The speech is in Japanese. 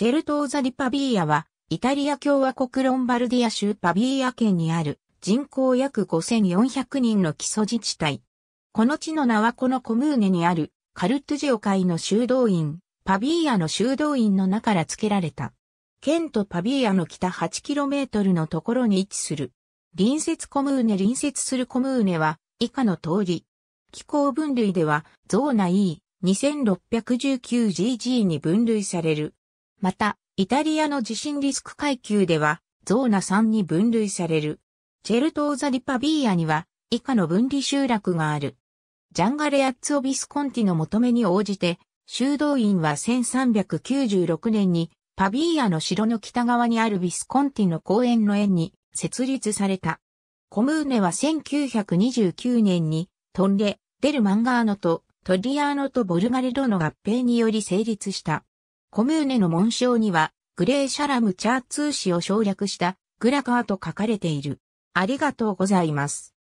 チェルトーザ・リパビーヤは、イタリア共和国ロンバルディア州パビーヤ県にある人口約5400人の基礎自治体。この地の名はこのコムーネにあるカルトゥジオ会の修道院、パビーヤの修道院の名から付けられた。県とパビーヤの北 8km のところに位置する。隣接コムーネ隣接するコムーネは以下の通り。気候分類ではゾーナ E2619GG に分類される。また、イタリアの地震リスク階級では、ゾーナ3に分類される。チェルトーザ・リパビーヤには、以下の分離集落がある。ジャンガレアッツ・オビスコンティの求めに応じて、修道院は1396年に、パビーヤの城の北側にあるビスコンティの公園の園に設立された。コムーネは1929年に、トンレ、デルマンガーノとトリアーノとボルガレドの合併により成立した。コムーネの紋章には、グレーシャラムチャーツーを省略したグラカーと書かれている。ありがとうございます。